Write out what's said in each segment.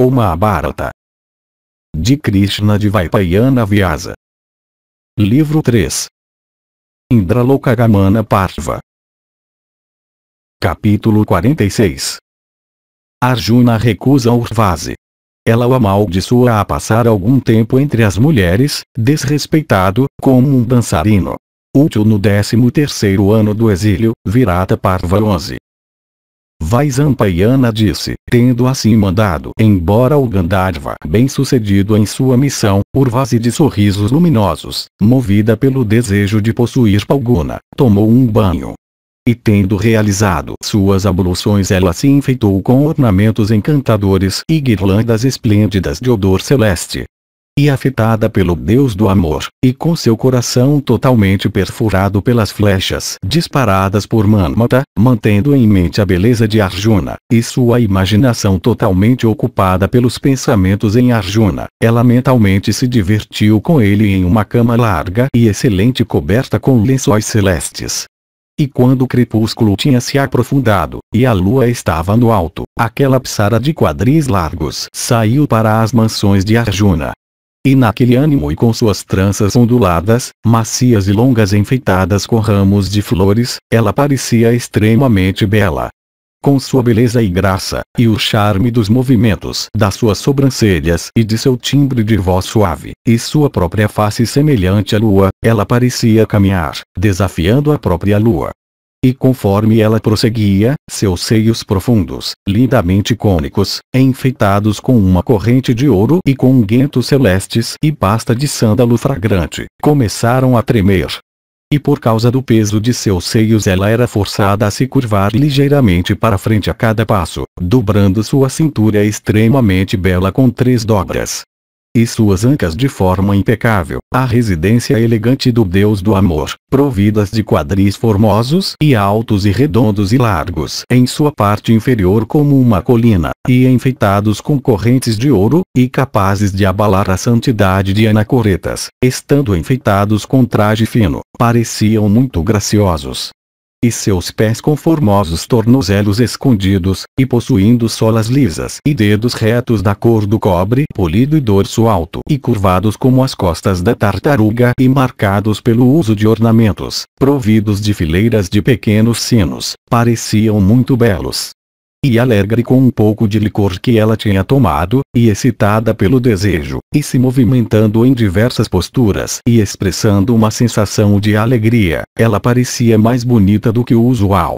ou Mahabharata. De Krishna de Vaipayana Vyasa. Livro 3. Indralokagamana Parva. Capítulo 46. Arjuna recusa Urvasi. Ela o amaldiçoa a passar algum tempo entre as mulheres, desrespeitado, como um dançarino. Útil no 13 terceiro ano do exílio, Virata Parva 11. Vaisampayana disse, tendo assim mandado embora o Gandharva bem sucedido em sua missão, Urvasi de sorrisos luminosos, movida pelo desejo de possuir Palguna, tomou um banho. E tendo realizado suas abluções ela se enfeitou com ornamentos encantadores e guirlandas esplêndidas de odor celeste, e afetada pelo Deus do amor, e com seu coração totalmente perfurado pelas flechas disparadas por Manmata, mantendo em mente a beleza de Arjuna, e sua imaginação totalmente ocupada pelos pensamentos em Arjuna, ela mentalmente se divertiu com ele em uma cama larga e excelente coberta com lençóis celestes. E quando o crepúsculo tinha se aprofundado, e a lua estava no alto, aquela psara de quadris largos saiu para as mansões de Arjuna, e naquele ânimo e com suas tranças onduladas, macias e longas enfeitadas com ramos de flores, ela parecia extremamente bela. Com sua beleza e graça, e o charme dos movimentos das suas sobrancelhas e de seu timbre de voz suave, e sua própria face semelhante à lua, ela parecia caminhar, desafiando a própria lua, e conforme ela prosseguia, seus seios profundos, lindamente cônicos, enfeitados com uma corrente de ouro e com guentos celestes e pasta de sândalo fragrante, começaram a tremer. E por causa do peso de seus seios ela era forçada a se curvar ligeiramente para frente a cada passo, dobrando sua cintura extremamente bela com três dobras, e suas ancas de forma impecável, a residência elegante do Deus do Amor, providas de quadris formosos e altos e redondos e largos em sua parte inferior como uma colina, e enfeitados com correntes de ouro, e capazes de abalar a santidade de anacoretas, estando enfeitados com traje fino, pareciam muito graciosos, e seus pés com formosos tornozelos escondidos, e possuindo solas lisas e dedos retos da cor do cobre polido e dorso alto e curvados como as costas da tartaruga e marcados pelo uso de ornamentos, providos de fileiras de pequenos sinos, pareciam muito belos e alegre com um pouco de licor que ela tinha tomado, e excitada pelo desejo, e se movimentando em diversas posturas e expressando uma sensação de alegria, ela parecia mais bonita do que o usual.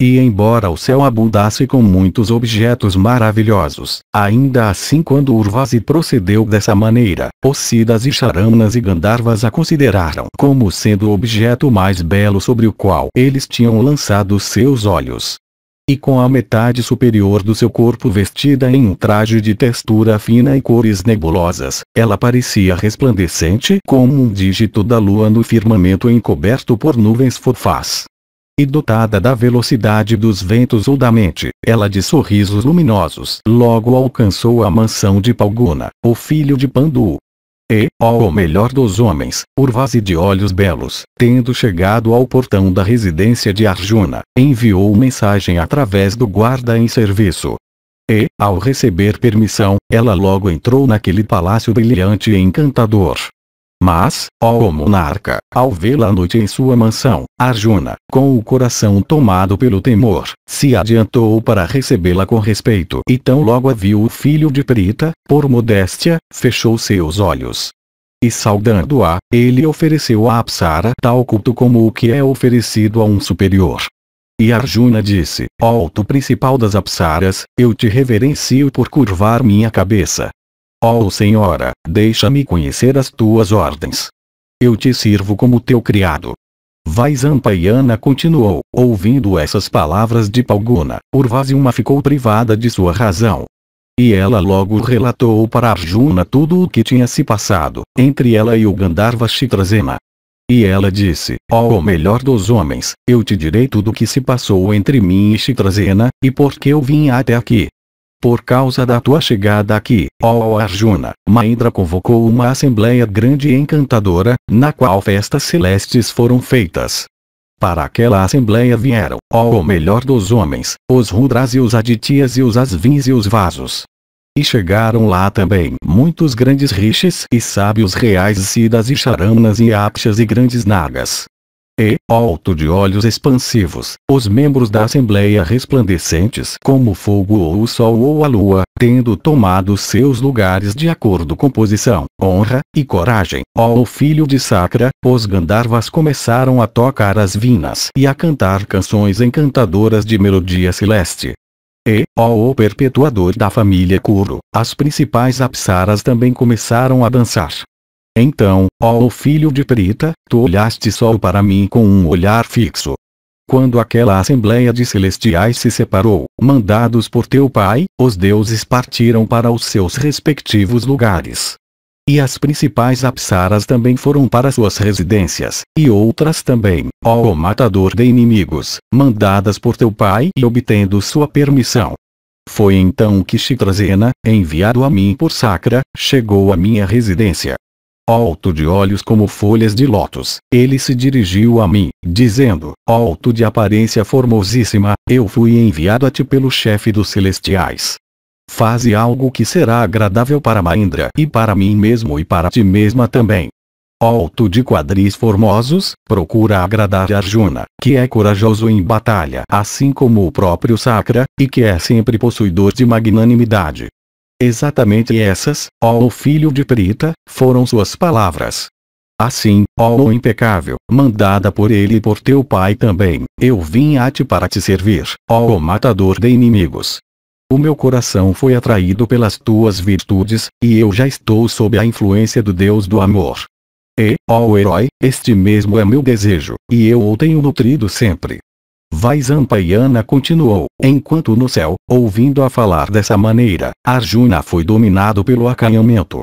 E embora o céu abundasse com muitos objetos maravilhosos, ainda assim quando Urvasi procedeu dessa maneira, Ocidas e Charanas e Gandharvas a consideraram como sendo o objeto mais belo sobre o qual eles tinham lançado seus olhos e com a metade superior do seu corpo vestida em um traje de textura fina e cores nebulosas, ela parecia resplandecente como um dígito da lua no firmamento encoberto por nuvens fofás. E dotada da velocidade dos ventos ou da mente, ela de sorrisos luminosos logo alcançou a mansão de Palguna, o filho de Pandu, e, ó o melhor dos homens, Urvasi de olhos belos, tendo chegado ao portão da residência de Arjuna, enviou mensagem através do guarda em serviço. E, ao receber permissão, ela logo entrou naquele palácio brilhante e encantador, mas, ó monarca, ao vê-la à noite em sua mansão, Arjuna, com o coração tomado pelo temor, se adiantou para recebê-la com respeito e tão logo a viu o filho de Prita, por modéstia, fechou seus olhos. E saudando-a, ele ofereceu a Apsara tal culto como o que é oferecido a um superior. E Arjuna disse, ó alto principal das Apsaras, eu te reverencio por curvar minha cabeça, Oh Senhora, deixa-me conhecer as tuas ordens. Eu te sirvo como teu criado. Vaisampayana continuou, ouvindo essas palavras de Palguna, uma ficou privada de sua razão. E ela logo relatou para Arjuna tudo o que tinha se passado, entre ela e o Gandharva Chitrasena. E ela disse, ó oh, o melhor dos homens, eu te direi tudo o que se passou entre mim e Chitrasena, e por que eu vim até aqui. Por causa da tua chegada aqui, ó Arjuna, Maindra convocou uma assembleia grande e encantadora, na qual festas celestes foram feitas. Para aquela assembleia vieram, ó o melhor dos homens, os Rudras e os Aditias e os Asvins e os Vasos. E chegaram lá também muitos grandes rishis e sábios reais Sidas e Charanas e Apshas e grandes Nagas e, alto de olhos expansivos, os membros da Assembleia resplandecentes como fogo ou o sol ou a lua, tendo tomado seus lugares de acordo com posição, honra e coragem. Ó filho de Sacra, os Gandharvas começaram a tocar as vinas e a cantar canções encantadoras de melodia celeste. E, ó perpetuador da família Kuro, as principais apsaras também começaram a dançar, então, ó filho de Perita, tu olhaste só para mim com um olhar fixo. Quando aquela assembleia de celestiais se separou, mandados por teu pai, os deuses partiram para os seus respectivos lugares. E as principais apsaras também foram para suas residências, e outras também, ó matador de inimigos, mandadas por teu pai e obtendo sua permissão. Foi então que Chitrazena, enviado a mim por Sacra, chegou à minha residência, alto de olhos como folhas de lótus. Ele se dirigiu a mim, dizendo, alto de aparência formosíssima, eu fui enviado a ti pelo chefe dos celestiais. Faze algo que será agradável para Maindra e para mim mesmo e para ti mesma também. Alto de quadris formosos, procura agradar Arjuna, que é corajoso em batalha, assim como o próprio Sakra, e que é sempre possuidor de magnanimidade. Exatamente essas, ó o filho de Perita, foram suas palavras. Assim, ó o impecável, mandada por ele e por teu pai também, eu vim a ti para te servir, ó o matador de inimigos. O meu coração foi atraído pelas tuas virtudes, e eu já estou sob a influência do Deus do amor. E, ó o herói, este mesmo é meu desejo, e eu o tenho nutrido sempre. Vaisampayana continuou. Enquanto no céu, ouvindo-a falar dessa maneira, Arjuna foi dominado pelo acanhamento.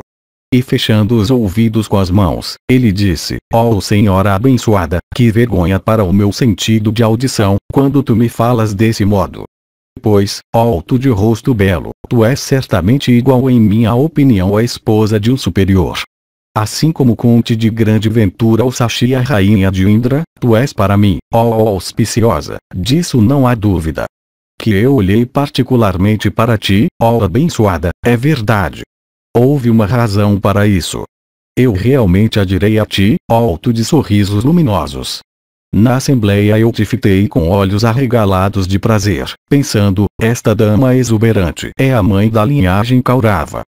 E fechando os ouvidos com as mãos, ele disse, ó oh senhora abençoada, que vergonha para o meu sentido de audição, quando tu me falas desse modo. Pois, ó oh tu de rosto belo, tu és certamente igual em minha opinião à esposa de um superior, Assim como conte de grande ventura o Sachi a rainha de Indra, tu és para mim, ó oh, auspiciosa, disso não há dúvida. Que eu olhei particularmente para ti, ó oh, abençoada, é verdade. Houve uma razão para isso. Eu realmente adirei a ti, ó alto de sorrisos luminosos. Na assembleia eu te fitei com olhos arregalados de prazer, pensando, esta dama exuberante é a mãe da linhagem Kaurava,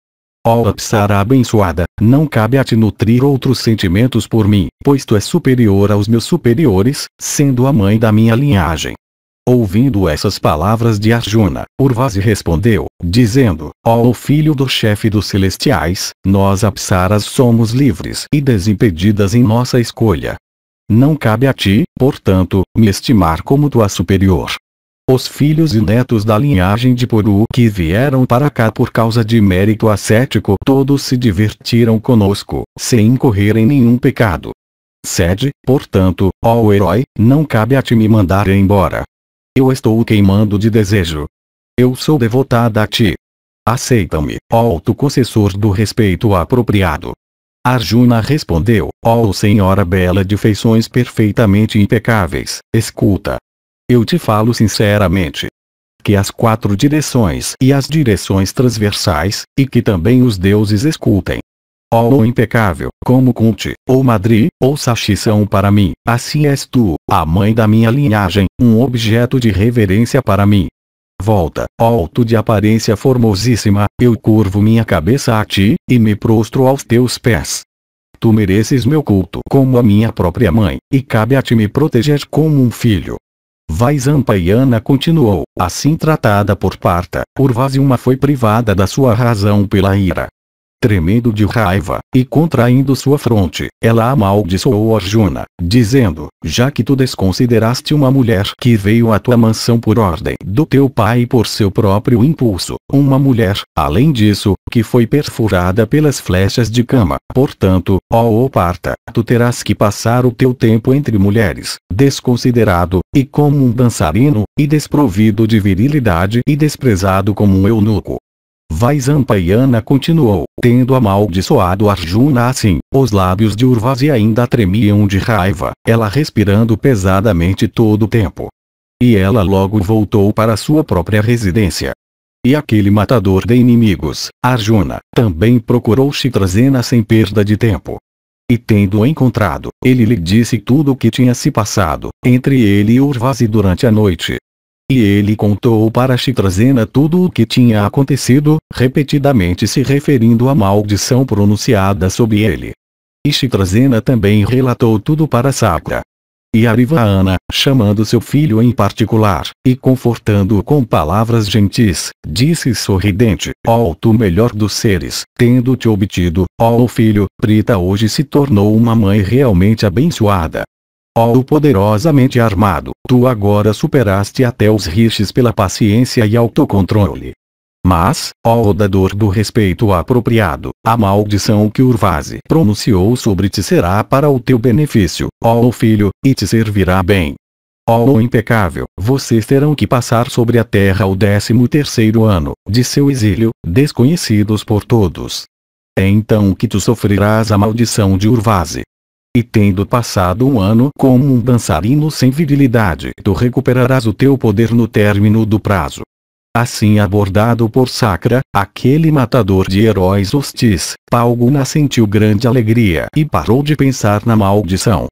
Ó Apsara abençoada, não cabe a ti nutrir outros sentimentos por mim, pois tu és superior aos meus superiores, sendo a mãe da minha linhagem. Ouvindo essas palavras de Arjuna, Urvasi respondeu, dizendo, Ó filho do chefe dos celestiais, nós apsaras somos livres e desimpedidas em nossa escolha. Não cabe a ti, portanto, me estimar como tua superior, os filhos e netos da linhagem de Puru que vieram para cá por causa de mérito ascético todos se divertiram conosco, sem incorrer em nenhum pecado. Sede, portanto, ó herói, não cabe a ti me mandar embora. Eu estou queimando de desejo. Eu sou devotada a ti. Aceita-me, ó autoconcessor do respeito apropriado. Arjuna respondeu, ó senhora bela de feições perfeitamente impecáveis, escuta, eu te falo sinceramente. Que as quatro direções e as direções transversais, e que também os deuses escutem. Ó oh, impecável, como Kunti, ou Madri, ou Sachi são para mim, assim és tu, a mãe da minha linhagem, um objeto de reverência para mim. Volta, ó oh, tu de aparência formosíssima, eu curvo minha cabeça a ti, e me prostro aos teus pés. Tu mereces meu culto como a minha própria mãe, e cabe a ti me proteger como um filho. Vaisampayana continuou, assim tratada por Parta, Urvasi uma foi privada da sua razão pela ira, Tremendo de raiva, e contraindo sua fronte, ela amaldiçoou Arjuna, dizendo, já que tu desconsideraste uma mulher que veio à tua mansão por ordem do teu pai por seu próprio impulso, uma mulher, além disso, que foi perfurada pelas flechas de cama, portanto, ó Oparta, tu terás que passar o teu tempo entre mulheres, desconsiderado, e como um dançarino, e desprovido de virilidade e desprezado como um eunuco. Vaisampayana continuou, tendo amaldiçoado Arjuna assim, os lábios de Urvasi ainda tremiam de raiva, ela respirando pesadamente todo o tempo. E ela logo voltou para sua própria residência. E aquele matador de inimigos, Arjuna, também procurou Chitrazena sem perda de tempo. E tendo o encontrado, ele lhe disse tudo o que tinha se passado, entre ele e Urvasi durante a noite, e ele contou para Chitrazena tudo o que tinha acontecido, repetidamente se referindo à maldição pronunciada sobre ele. E Chitrazena também relatou tudo para Sakura. E Arivana, chamando seu filho em particular, e confortando-o com palavras gentis, disse sorridente, ó oh, tu melhor dos seres, tendo-te obtido, ó oh, filho, Prita hoje se tornou uma mãe realmente abençoada. Ó oh, poderosamente armado, tu agora superaste até os rixes pela paciência e autocontrole. Mas, ó dador do respeito apropriado, a maldição que Urvase pronunciou sobre ti será para o teu benefício, ó filho, e te servirá bem. Ó impecável, vocês terão que passar sobre a terra o décimo terceiro ano, de seu exílio, desconhecidos por todos. É então que tu sofrerás a maldição de Urvase, e tendo passado um ano como um dançarino sem virilidade, tu recuperarás o teu poder no término do prazo. Assim abordado por Sacra, aquele matador de heróis hostis, Palguna sentiu grande alegria e parou de pensar na maldição.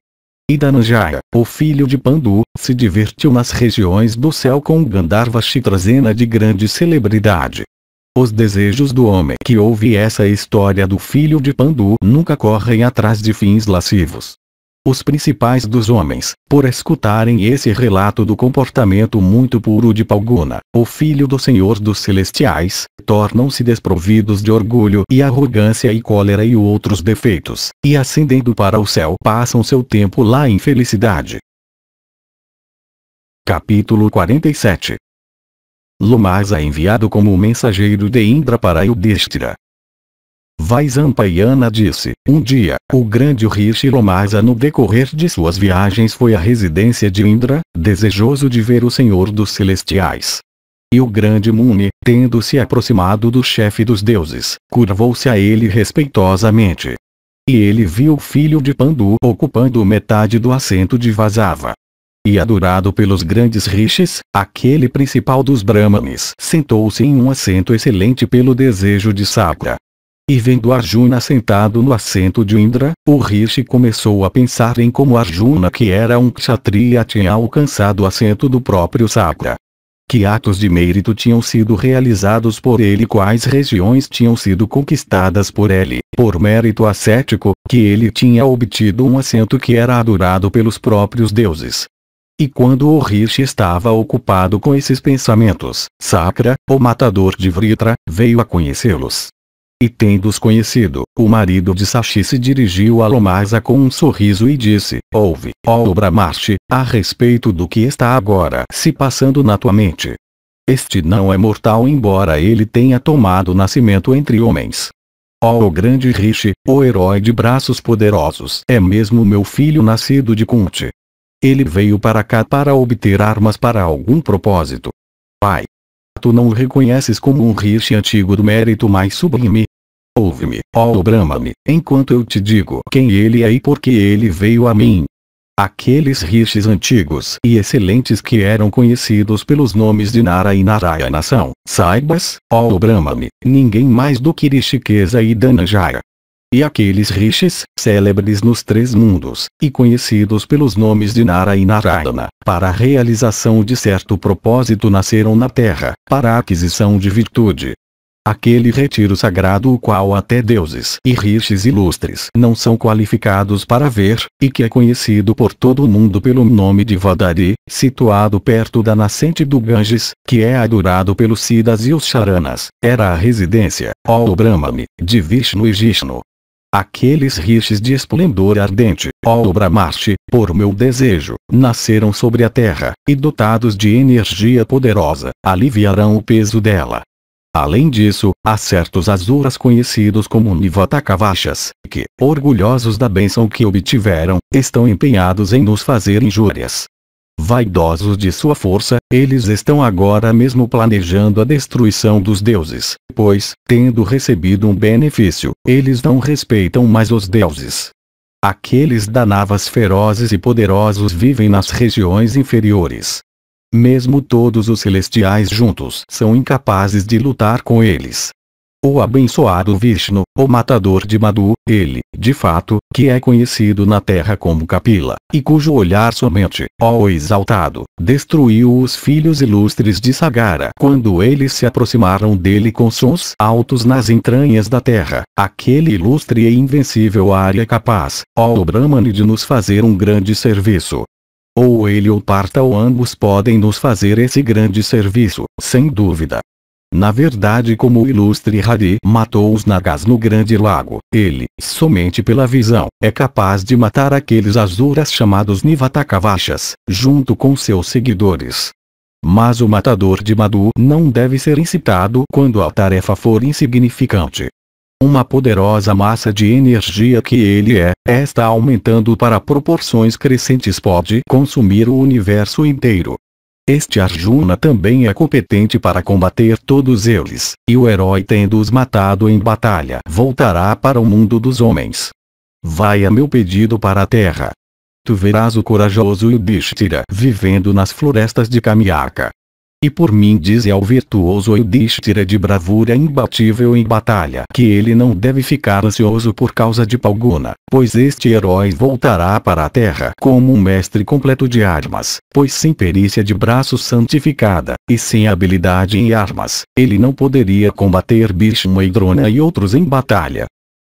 E Dananjaya, o filho de Pandu, se divertiu nas regiões do céu com Gandharva Chitrazena de grande celebridade. Os desejos do homem que ouve essa história do filho de Pandu nunca correm atrás de fins lascivos. Os principais dos homens, por escutarem esse relato do comportamento muito puro de Palguna, o filho do Senhor dos Celestiais, tornam-se desprovidos de orgulho e arrogância e cólera e outros defeitos, e ascendendo para o céu passam seu tempo lá em felicidade. Capítulo 47 Lomasa é enviado como mensageiro de Indra para Yudhishthira. Vaisampayana disse, um dia, o grande Rishi Lomasa no decorrer de suas viagens foi à residência de Indra, desejoso de ver o Senhor dos Celestiais. E o grande Muni, tendo se aproximado do chefe dos deuses, curvou-se a ele respeitosamente. E ele viu o filho de Pandu ocupando metade do assento de Vasava, e adorado pelos grandes rishis, aquele principal dos brahmanes sentou-se em um assento excelente pelo desejo de Sakra. E vendo Arjuna sentado no assento de Indra, o Rishi começou a pensar em como Arjuna que era um kshatriya tinha alcançado o assento do próprio Sakra. Que atos de mérito tinham sido realizados por ele quais regiões tinham sido conquistadas por ele, por mérito ascético, que ele tinha obtido um assento que era adorado pelos próprios deuses. E quando o Rishi estava ocupado com esses pensamentos, Sakra, o matador de Vritra, veio a conhecê-los. E tendo-os conhecido, o marido de Sashi se dirigiu a Lomasa com um sorriso e disse, Ouve, ó oh a respeito do que está agora se passando na tua mente. Este não é mortal embora ele tenha tomado nascimento entre homens. Ó oh, grande Rishi, o herói de braços poderosos, é mesmo meu filho nascido de Kunti, ele veio para cá para obter armas para algum propósito. Pai. Tu não o reconheces como um rishi antigo do mérito mais sublime? Ouve-me, ó Brahmane, enquanto eu te digo quem ele é e por que ele veio a mim. Aqueles rishis antigos e excelentes que eram conhecidos pelos nomes de Nara e Narayana são, saibas, ó Brahmane, ninguém mais do que Rishikesa e Dananjaya, e aqueles rishis, célebres nos três mundos, e conhecidos pelos nomes de Nara e Narayana, para a realização de certo propósito nasceram na terra, para a aquisição de virtude. Aquele retiro sagrado o qual até deuses e rishis ilustres não são qualificados para ver, e que é conhecido por todo o mundo pelo nome de Vadari, situado perto da nascente do Ganges, que é adorado pelos Siddhas e os Charanas, era a residência, ó Brahmani, de Vishnu e Jishnu, Aqueles riches de esplendor ardente, ó marte, por meu desejo, nasceram sobre a terra, e dotados de energia poderosa, aliviarão o peso dela. Além disso, há certos azuras conhecidos como Nivatakavachas, que, orgulhosos da benção que obtiveram, estão empenhados em nos fazer injúrias, Vaidosos de sua força, eles estão agora mesmo planejando a destruição dos deuses, pois, tendo recebido um benefício, eles não respeitam mais os deuses. Aqueles danavas ferozes e poderosos vivem nas regiões inferiores. Mesmo todos os celestiais juntos são incapazes de lutar com eles, o abençoado Vishnu, o matador de Madhu, ele, de fato, que é conhecido na terra como Kapila, e cujo olhar somente, ó exaltado, destruiu os filhos ilustres de Sagara. Quando eles se aproximaram dele com sons altos nas entranhas da terra, aquele ilustre e invencível área capaz, ó Brahmani de nos fazer um grande serviço, ou ele ou Parta ou ambos podem nos fazer esse grande serviço, sem dúvida. Na verdade como o ilustre Hari matou os Nagas no Grande Lago, ele, somente pela visão, é capaz de matar aqueles Azuras chamados Nivatakavachas, junto com seus seguidores. Mas o matador de Madhu não deve ser incitado quando a tarefa for insignificante. Uma poderosa massa de energia que ele é, está aumentando para proporções crescentes pode consumir o universo inteiro. Este Arjuna também é competente para combater todos eles, e o herói tendo-os matado em batalha voltará para o mundo dos homens. Vai a meu pedido para a terra. Tu verás o corajoso Yudhishthira vivendo nas florestas de Kamiaka. E por mim diz ao é virtuoso Yudhishthira de bravura imbatível em batalha que ele não deve ficar ansioso por causa de Palguna, pois este herói voltará para a terra como um mestre completo de armas, pois sem perícia de braço santificada, e sem habilidade em armas, ele não poderia combater Bhishma e Drona e outros em batalha,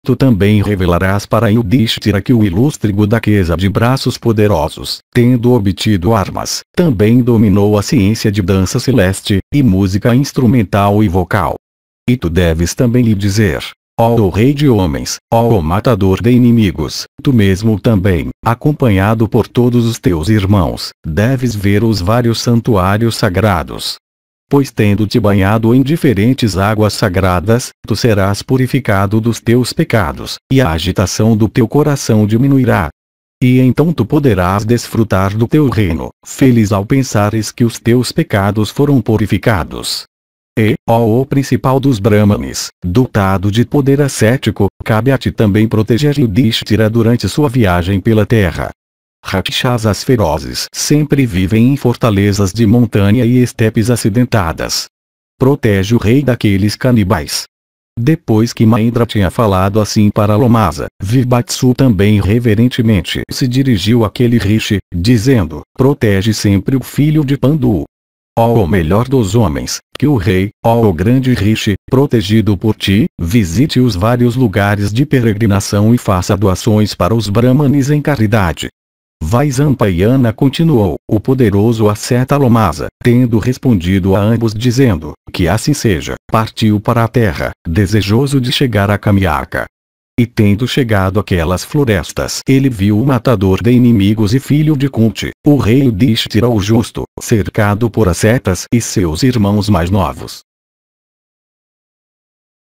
Tu também revelarás para Yudhishthira que o ilustre Gudaquesa de braços poderosos, tendo obtido armas, também dominou a ciência de dança celeste, e música instrumental e vocal. E tu deves também lhe dizer, Ó oh, rei de homens, ó oh, matador de inimigos, tu mesmo também, acompanhado por todos os teus irmãos, deves ver os vários santuários sagrados, pois tendo te banhado em diferentes águas sagradas, tu serás purificado dos teus pecados, e a agitação do teu coração diminuirá. E então tu poderás desfrutar do teu reino, feliz ao pensares que os teus pecados foram purificados. E, ó o principal dos Brahmanes, dotado de poder ascético, cabe a ti também proteger Yudhishthira durante sua viagem pela terra, Rakshasas ferozes sempre vivem em fortalezas de montanha e estepes acidentadas. Protege o rei daqueles canibais. Depois que Mahendra tinha falado assim para Lomasa, Vibatsu também reverentemente se dirigiu àquele rishi, dizendo, protege sempre o filho de Pandu. Ó oh, o melhor dos homens, que o rei, ó oh, o grande rishi, protegido por ti, visite os vários lugares de peregrinação e faça doações para os brahmanes em caridade. Vaisampayana continuou, o poderoso asceta Lomasa, tendo respondido a ambos dizendo, que assim seja, partiu para a terra, desejoso de chegar a Kamiaka. E tendo chegado àquelas florestas, ele viu o matador de inimigos e filho de Kunti, o rei Dishtira o Justo, cercado por ascetas e seus irmãos mais novos.